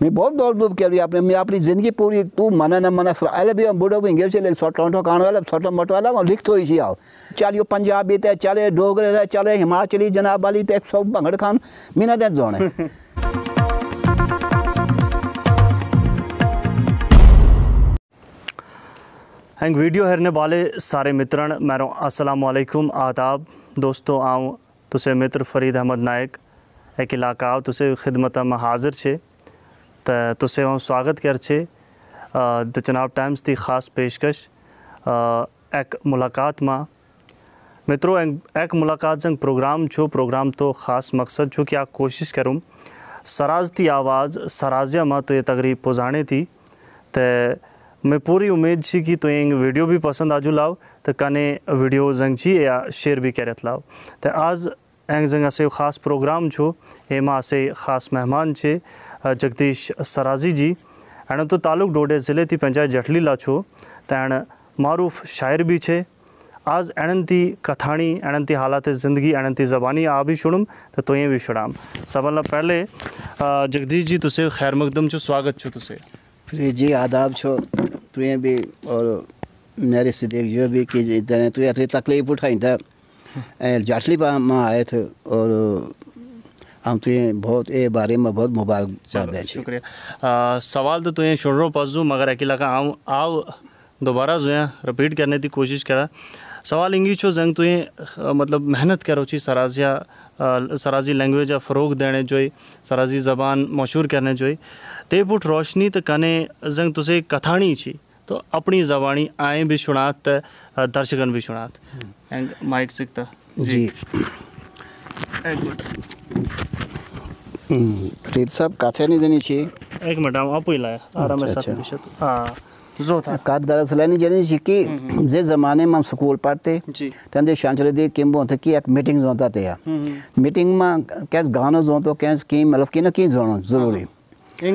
मैं बहुत दौड़ धूप कर रही आपने मैं अपनी ज़िंदगी पूरी तू मना न मना सर अल भी बुढ़ो भी इंगे चले सोटो वोटो खाने वाला सोटो मोटो वाला और लिख तो ही आओ चल यो पंजाबी ते चले डोगरे ते चले हिमाचली जनाब वाली ते सौ भंगड़ खान मीना ते जोड़े हंग वीडियो हेरने वाले सारे मित्रण मैरों असलकुम आदाब दोस्तों आऊँ तुसे मित्र फरीद अहमद नायक एक इलाका आओ तुसे खिदमत में हाजिर छे तो हम स्वागत कर छे द चनाब टाइम्स की खास पेशकश एक मुलाकात माँ मित्रों एक मुलाकात जंग प्रोग्राम छो प्रोग्राम तो ख़ास मकसद छो कि आप कोशिश करूँ सराज आवाज़ सराजिया में तो ये तकरीब पुजाने थी तो मैं पूरी उम्मीद छी कि तुम वीडियो भी पसंद आजू लाओ तो कने वीडियो जंग छी या शेयर भी करत लाओ तो आज एंग जंग ऐसे खास प्रोग्राम छो एमा से खास मेहमान छे जगदीश सराजी जी एण तो तालुक डोडे जिले की पंचायत जठली छो तो एण मारूफ शायर भी छे आज एणन ती कथानी एणन ती हालात जिंदगी एणन ती जबानी आ भी सुनम तो तुय तो भी सुनाम सबला पहले जगदीश जी तुसे खैर मकदम छो स्वागत छो तुसे जी आदाब छो तुय भी और मेरे सिद्धिक जो भी कि तकलीफ उठाई जाठली मां आए थे और हम तुझे तो बहुत ए बारे में बहुत मुबारकबाद है शुक्रिया सवाल तो तुझे छोड़ रो पास मगर अकेला का आऊँ आओ दोबारा जो है रिपीट करने की कोशिश करा सवाल इंगी छो जंग तुझे मतलब मेहनत करो छी सराजिया सराजी लैंग्वेज या फ़रोग देने जो सराजी ज़बान मशहूर करने जो ते पुट रोशनी तो कने जंग तुझे कथानी छी तो अपनी जबानी आए भी सुनात दर्शकन भी सुनात माइक हम्म। सीखता जी, जी। ફરીદ સાહેબ કાથિયાની જણી છે એક મિનિટ આમ આપેલા આરામે સાથે હા जो था काद दरअसल जन शिकी हम्म, हम्म। जे जमाने में हम स्कूल पढ़ते तंदे शांचल दे किम्बो थे कि एक मीटिंग जोता ते या हम्म, मीटिंग में कैस गानो जो तो कैस की मतलब की ना की जोनो जरूरी हाँ। इन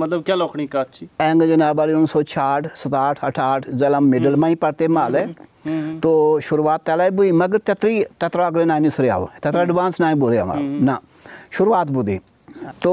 मतलब क्या लोखनी काची एंग जो ना बाली उन सौ छाठ सताठ अठाठ जल हम मिडल में ही पढ़ते माल है Mm-hmm. तो शुरुआत तलाय बुई मगर तत्री तत्र अग्रे नानी सुरियाव तत्र एडवांस नाई बोरे हमारा ना शुरुआत बुदी तो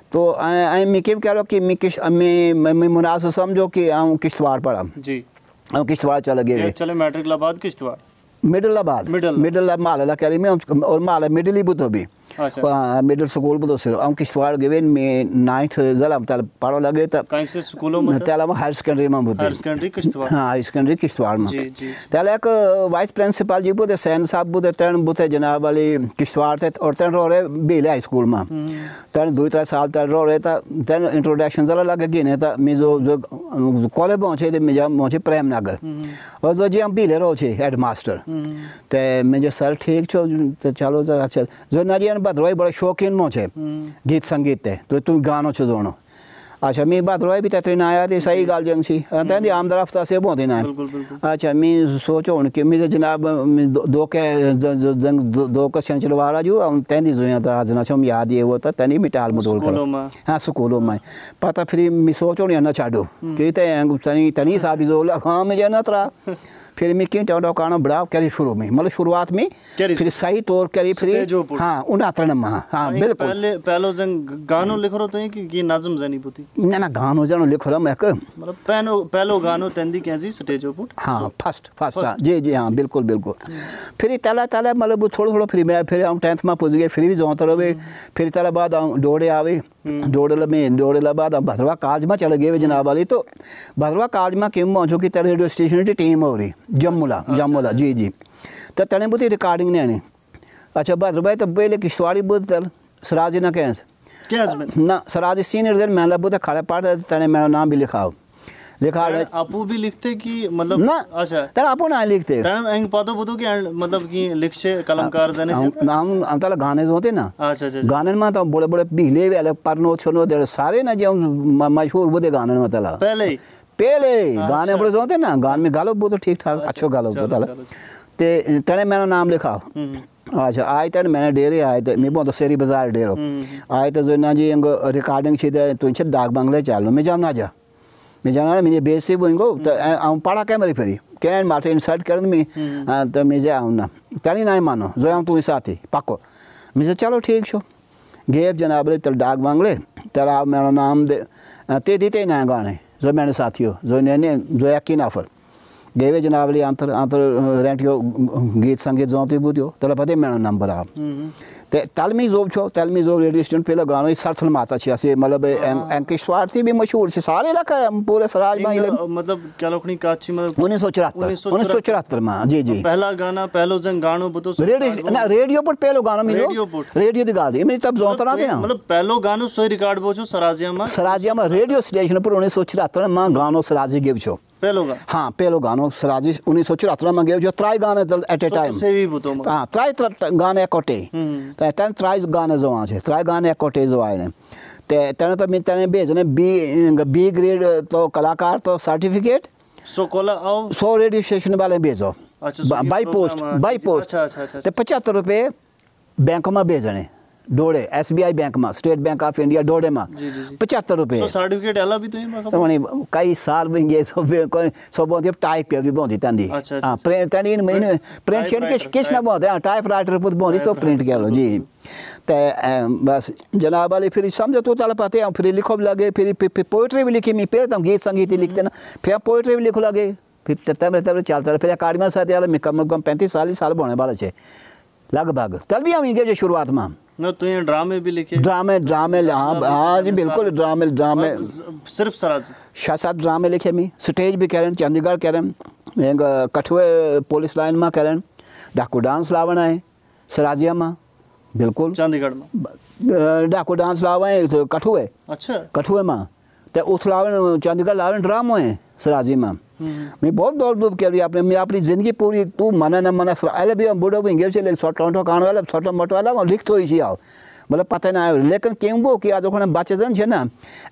तो ऐं कह रहा कहिड़ो की मी किश मैं मुनासिब समझो कि हम किश्तवाड़ पढ़ा जी हम किश्तवाड़ चल गए चले मैट्रिक लाबाद किश्तवाड़ मिडल आबाद मिडल मिडल माल अला कैरी में और माल मिडल ही बुतो भी मिडिल स्कूल बो थो हम किश्तवाड़ गए में नाइन्थ ज़ला तल पढ़ो लॻे त ताल मां हायर सेकेंडरी मां ॿुधो हाँ हायर सेकेंडरी किश्तवाड़ में तल एक वाइस प्रिंसिपल जी ॿुधे सैन साहब ॿुधे तेन ॿुधे जनाब अली किश्तवाड़ और तेन रो रहे बेले हाई स्कूल में तेन दो त्रे साल तेन रो रहे त तण इंट्रोडक्शन ज़ला लगे गए त मैं जो जो कॉलेज पहुंचे तो मुझे पहुंचे प्रेम नगर और जो जी हम बेले रहो हेड मास्टर ते मुझे सर ठीक छो तो चलो अच्छा जो ना जी बात रोई बड़ा शौकीन શોખીનનો छे हम्म। गीत संगीत ते तो तू गानो छ जोनो अच्छा मी बात रोई भी तेरे ना आया थी सही गाल जंग सी दी हम्म। आमदार हफ्ता से बहुत ना अच्छा मी सोचो उन के मी जनाब दो के जंग दो के शन चलवारा जो ते दी जोया था आज ना छम याद ये वो ता तनी मिटाल मुडोल कर हां स्कूलो में हाँ, पता फिर मी सोचो ने ना छाडो हम्म। के ते तनी तनी साहब जोला काम जे जाना तरा फिर में कें का करणो बड़ा करे शुरू में मतलब शुरुआत में फिर सही तौर करे फिर हां उन में हां हाँ, बिल्कुल पहले पहलो जंग गानो लिखरो तो कि ये नाज़म जनी पुती ना ना गानो लिख रहा मैं मतलब पहलो पहलो गानो तंदी कैसी स्टेज पर हां फर्स्ट फर्स्ट हाँ, जी जी हां बिल्कुल बिल्कुल फिर तला तला मतलब फिर मैं फिर हम 10th में पहुंच गए फिर भी जो हम्म। फिर तला बाद दौड़े आवे डोडल में डोडलाबाद भद्रवा काजमा चले गए जनाब वाली तो भद्रवा काजमा किम जो कि तेरे रेडियो स्टेशन की टीम हो रही जम्मूला अच्छा। जमुला जी जी तो तेने बुती रिकॉर्डिंग ने अच्छा भद्रवा तो पहले किश्तवाड़ी बुध तल सराज ना कैंस ना सराज सीनियर मैला बुध खड़े पाठ तेने मेरा नाम भी लिखाओ लिखा आपू भी लिखते कि मतलब ना अच्छा तर आपण हांवें लिखते कारण हांवें पातो पोतो की मतलब की लिखशे कलाकार जाणे हांव हांव ताला तो गाणे होते ना अच्छा अच्छा, अच्छा। गाणनि मां त तो बड़े बड़े बिहले वाले परनो छनो दे सारे ना जे मशहूर होते गाणनि मां ताला पहले ही पहले अच्छा। गाने बड़े होते ना गाने में गालो बहुत ठीक ठाक अच्छा, अच्छो गालो बहुत ताला ते तने मेरा नाम लिखा हम्म। अच्छा आए तो मैंने डेरे आए तो मैं बहुत सेरी बाजार डेरो हम्म, हम्म। आए तो जो ना जी रिकॉर्डिंग छे तो डाक बंगले चालू मैं जाम ना जा मैं जाना मेजा मेरे बेसी बोइंगो हांव पाडा क्या मरे फेरी केन्ना म्हाका इन्सल्ट करून मी तर मेजे हांव ना ताणी नाय मानो जो हांव तुवें साथी पाको मेजे चलो ठीक छो गेब जनाबले तेल डाक मांगले तेला हांव मेरो नाम दे ते दिते ना गाने जो मैंने साथी जो नेने जो यकीन आफर गए जनावली अंतर अंतर रेंट यो गीत संगीत जो तुम बुदो तेल पे मे नंबर आव हम्म, हम्म। तलमी जोब छो तलमी जोब रेडियो स्टेशन पे गानो सरथल माता छे मतलब एंकेश्वर हाँ। थी भी मशहूर छे सारे इलाका पूरे सराज में मतलब क्या लोकनी का अच्छी मतलब उन्नीस सौ में हाँ, जी जी पहला गाना पहलो जन गानो बुदो तो रेडियो ना रेडियो पर पहलो गानो मिलो रेडियो दी गाल मेरी तब जोंता मतलब ना मतलब पहलो गानो सो रिकॉर्ड बोचो सराजिया में सराजिया में रेडियो स्टेशन पर उन्नीस में गानो सराजी गेव छो हाँ पहलो सराजी उन्नीस सौ में जो गाने एट ए टाइम हाँ गाने एकोटे हम्म, हम्म। तो गाने जो गाने एकोटे जो आए ते तेने तो तेने भेजने बी बी ग्रेड तो कलाकार तो सर्टिफिकेट सो रेडियो स्टेशन वाले भेजो अच्छा बाई पोस्ट बाई पोस्ट पचहत्तर रुपये बैंक में भेजने डोड़े एस बी आई बैंक में स्टेट बैंक ऑफ इंडिया डोड़े में पचहत्तर रुपये तो तो कई साल में ये सब टाइप पे भी बहुत तंदी अच्छा, अच्छा, हां अच्छा। प्रिंट तंदी महीने प्रिंट शेट के किस ना बहुत हाँ टाइप राइटर पुत बहुत सो प्रिंट कर लो जी ते बस जनाब वाले फिर समझो तू तो तल पाते हैं हाँ, फिर लिखो भी लगे फिर पोइट्री भी लिखी मैं फिर तुम गीत संगीत हम्म। लिखते ना फिर पोइट्री भी लिखो लगे फिर तब तब चल फिर अकाडमी साथ कम मैं कम पैंतीस चालीस साल बोने वाले है लगभग तल भी हम जो शुरुआत में ना तो ये ड्रामे भी लिखे ड्रामे ड्रामे हाँ, हाँ जी बिल्कुल ड्रामे ड्रामे सिर्फ सराज छः सात ड्रामे लिखे मी स्टेज भी करें चंडीगढ़ करें कठुए पुलिस लाइन में करें डाकू डांस लावण है सराजिया में बिल्कुल चंडीगढ़ में डाकू डांस लावा है तो कठुए अच्छा कठुए में तो उत लावे चंडीगढ़ लावे ड्राम हो सराजी में हम्म। मैं बहुत दौड़ धूप कर रही अपने मैं अपनी ज़िंदगी पूरी तू मन न मन अल भी बुढ़ो भी इंगे चले छोटो मोटो कान वाले छोटो मोटो वाले और लिख तो ही आओ मतलब पता ना आयो लेकिन केम वो कि आज ओखने बचे जन है ना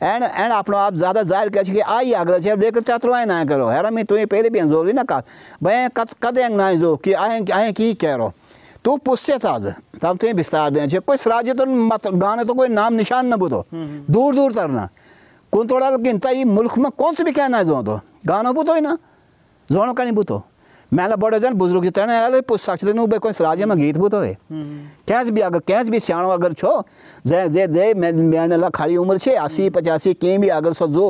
एंड एंड अपनो आप ज़्यादा जाहिर कह कि आई आग्रह छे लेकिन चातरो आए ना करो हैरा मैं तुम्हें तो पहले भी जोरी ना कहा भाई कद एंग ना जो कि आए आए कि कह रो तू पुस्से आज तब तो तुम्हें तो विस्तार दें कोई सराजे तो मत गाने तो कोई नाम निशान हम्म। ना बुदो दूर दूर तरना कौन कुंतोड़ा तो किंत ये मुल्क में कौन से भी कहना है जो तो गाना बुतो ही ना जोनो कहीं बुतो मैं बड़े जन बुजुर्ग जितने पूछ सकते नु कोई सराजे में गीत बुतो है हम्म। कैच भी अगर कैच भी सियाणो अगर छो जे जे जे मैंने ला खाड़ी उम्र छे अस्सी हम्म। पचासी के भी अगर सो जो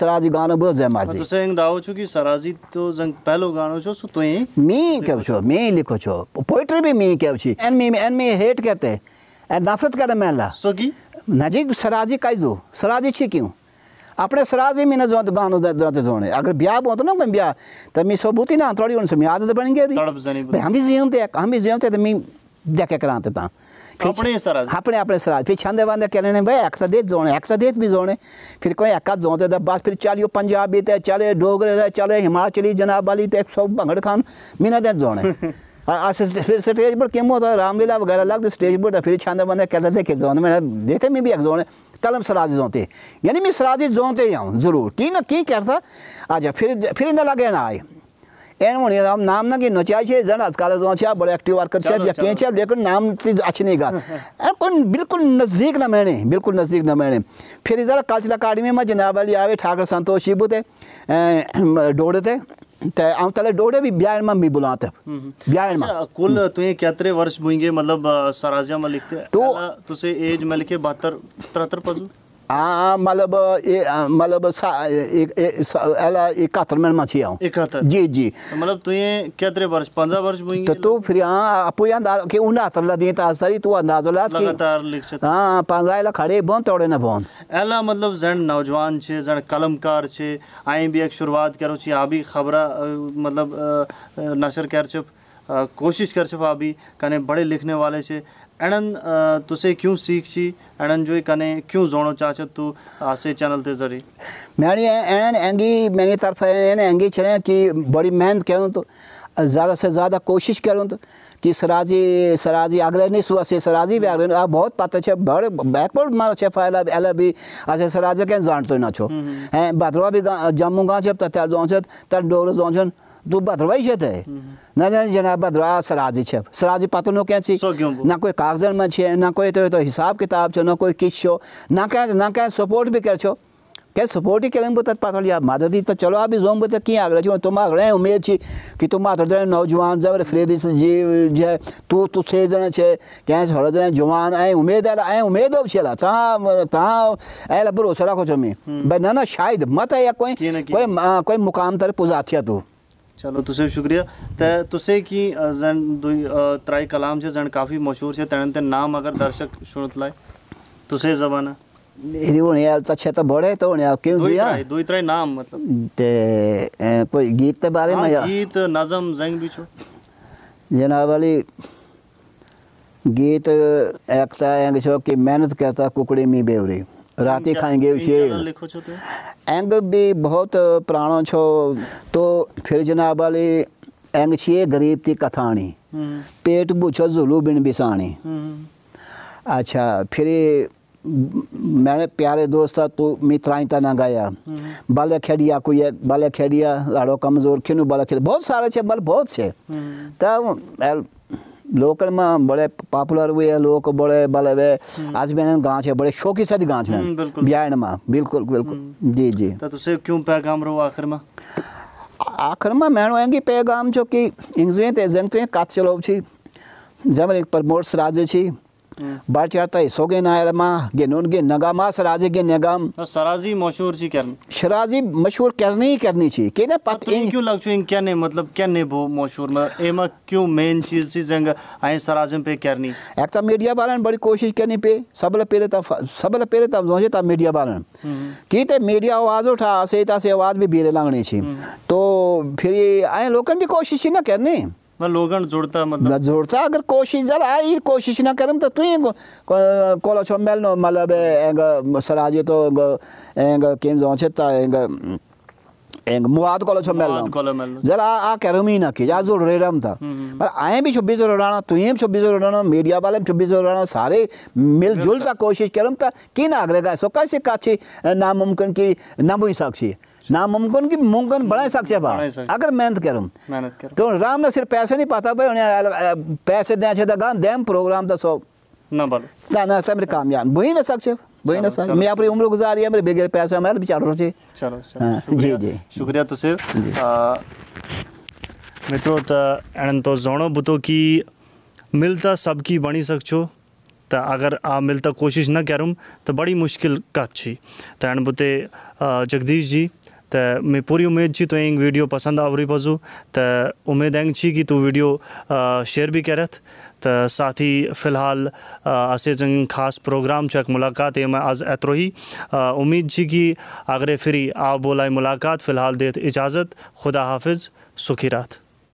सराज गाना बुत जय मार जी तो छो सो ही मी के छो मी लिखो छो पोइट्री भी मी कह छी एन मी एन मी हेट कहते नफरत करे मैला सो की नजीक सराजी काइजो सराजी छी क्यों આપણે સરાજ મીને જોત ગાનો જોત જોણે अगर ब्याह बोत ना मैं ब्याह तो मैं सब बूती ना थोड़ी उनसे मैं आदत बन गई हम भी जियमते हम भी जियमते तो मैं देखे कराते ता अपने सराज अपने अपने सराज फिर छंदे बंदे कहने ने भाई एक देश जोने एक देश भी जोने फिर कोई एक जोते थे बस फिर चलियो पंजाबी ते चले डोगरे ते चले हिमाचली जनाब वाली ते सब भंगड़ खान मीना दे जोने फिर स्टेज पर केम होता रामलीला वगैरह लगते स्टेज पर फिर छाने बंदे कहते देखे कि जोन मैंने देखे मैं भी एक जोने कलम सराज जोते यानी मैं सराज जोते आऊँ जरूर की ना की करता अच्छा फिर फिर इन्हें लगे ना आए एन होने हम नाम ना कि नचाई छे जन आजकल जो छे बड़े एक्टिव वर्कर छे या के छे लेकिन नाम से अच्छी नहीं गा कोन बिल्कुल नजदीक ना मैंने बिल्कुल नजदीक ना मैंने फिर इधर कल्चर अकाडमी में जनाब अली आवे ठाकर संतोष शिबू डोड़े थे ते आऊं ताले डोडे भी ब्याह में भी बुलात है हम्म, हम्म। ब्याह में अच्छा, कुल हम्म। तो ये केतरे वर्ष भुइंगे मतलब सराजिया में लिखते तो तुसे एज में लिखे 72 73 पजू मतलब मतलब अला इकहत्तर में मछी आऊँ जी जी तो मतलब तू ये कितने वर्ष पंद्रह वर्ष तो तू फिर हाँ आपू अंदाज के उनहत्तर ला दिए था सरी तू अंदाज ला लगातार हाँ पंद्रह ला खड़े बोन तोड़े ना बोन अला मतलब जन नौजवान छे जन कलमकार छे आई भी एक शुरुआत करो छे आ भी खबरा मतलब नशर कर छे कोशिश कर से भाभी कने बड़े लिखने वाले से एणन तुसे क्यों सीख सी एणन जो कने क्यों जोनो चाचे तू आसे चैनल ते जरी मैंने एणन एंगी मेरी तरफ एंगी चले कि बड़ी मेहनत करूँ तो ज़्यादा से ज़्यादा कोशिश करूँ तो कि सराजी सराजी आगरे नहीं सुबह से सराजी भी आगरे आ बहुत पता छे बड़े बैकवर्ड मार छे फाइल अब एला भी आज सराजे के जान ना छो हम्म, हम्म। हैं बदरवा भी जम्मू गांव छे तते जों तर डोर जों तू भद्रवाई छे थे हम्म। सराजी छे सराजी पतो नो क्या छी ना कोई कागजन में छे ना कोई तो तो हिसाब किताब छो ना कोई किछो ना कह ना कह सपोर्ट भी कर छो के सपोर्ट ही केलंग बत पाथल मदद तो चलो अभी जो बत की आग रहे तो मा उम्मीद छी कि तुम मात्र जने नौजवान जब फ्रेडिस जी जे तू तू से जने छे के छोरा जने जवान आए उम्मीद है उम्मीद हो छला ता ता एला भरोसा रखो जमी भाई हम्म। ना ना शायद मत है या कोई कोई कोई मुकाम तर पुजा थिया तू चलो तुसे शुक्रिया ते तुसे की जन त्राई कलाम छे जन काफ़ी मशहूर छे तन ते नाम अगर दर्शक सुनत लाए तुसे जबाना री होने आल तो छे तो बड़े तो होने आल क्यों जिया दुई त्राई नाम मतलब ते कोई गीत के बारे हाँ, में गीत नज़म जंग भी छो जनाब वाली गीत एक्सा यंग छो कि मेहनत करता कुकड़ी में बेवरी राती खाएंगे उसे एंग भी बहुत पुराना छो तो फिर जनाब वाली एंग छे गरीब थी कथानी हम्म। पेट भूछो जुलू बिन बिसानी हम्म। अच्छा फिर मैंने प्यारे दोस्त तू मित्राई ना गाया हम्म। बाल खेड़िया कोई बाल खेड़िया लाड़ो कमजोर खिनू बाल खेड़ बहुत सारे छे बल मतलब बहुत छे तब लोकल में बड़े पॉपुलर हुए है लोग बड़े बल हुए हम्म। आज भी गांच है बड़े शौकी से गांच है हम्म, बियाण में बिल्कुल बिल्कुल हम्म। जी जी तो तुसे क्यों पैगाम रहो आखिर में आखिर में मैं है पैगाम जो कि इंग्जुए ते जंग तो कात चलो जब एक प्रमोट्स राजे छी barchata isogena elma genun gen nagama sarazi gen nagam sarazi मशहूर सी करनी शराजी मशहूर करनी ही करनी चाहिए के ना तो पत तो क्यों लग इन क्या ने मतलब क्या ने वो मशहूर मतलब एमा क्यों मेन चीज सी जंग आए सराजम पे करनी एक तो मीडिया वालन बड़ी कोशिश करनी पे सबल पहले तब सबल पहले तब जो तब मीडिया वालन हम्म। की ते मीडिया आवाज उठा से से आवाज भी बेरे लागनी चाहिए हम्म। तो फिर आए लोगन भी कोशिश ही ना करनी जुड़ता मतलब जुड़ता अगर कोशिश आई कोशिश ना करें तो मतलब सराजे तो एंग केम एंग एंग मुआद कोलो छ मेल कोलो मेल जरा आ केरमी ना के जा जो रेडम था पर आए भी 26 रोडाना तू ही 26 राणा मीडिया वाले 26 राणा सारे मिल जुल ता कोशिश करम ता के ना आग्रह का सो कैसे काछे मुमकिन की ना नामुई साक्षी ना मुमकिन की मुमकिन बना साक्षी बा अगर मेहनत करम मेहनत कर तो राम ने सिर्फ पैसे नहीं पाता भाई पैसे दे छे दा गान देम प्रोग्राम दा सो कामयाब बही मैं अपनी उम्र मेरे बगैर पैसा मैं बेचारो चलो जी हाँ, जी शुक्रिया तो मित्रों तो एन तो जानो बुतो कि मिलता सबकी बनी सकछो तो अगर आप मिलता कोशिश न करूँ तो बड़ी मुश्किल कत छी तो एन बुते जगदीश जी त मैं पूरी उम्मीद छी तो वीडियो पसंद आवरी पजू तो उम्मीद एंग छी कि तू वीडियो शेयर भी करत त साथ ही फ़िलहाल असे जंग खास प्रोग्राम चक मुलाकात है मैं आज एतरो ही उम्मीद छी कि आगरे फिरी आ बोलाई मुलाकात फ़िलहाल देत इजाज़त खुदा हाफिज़ सुखी रात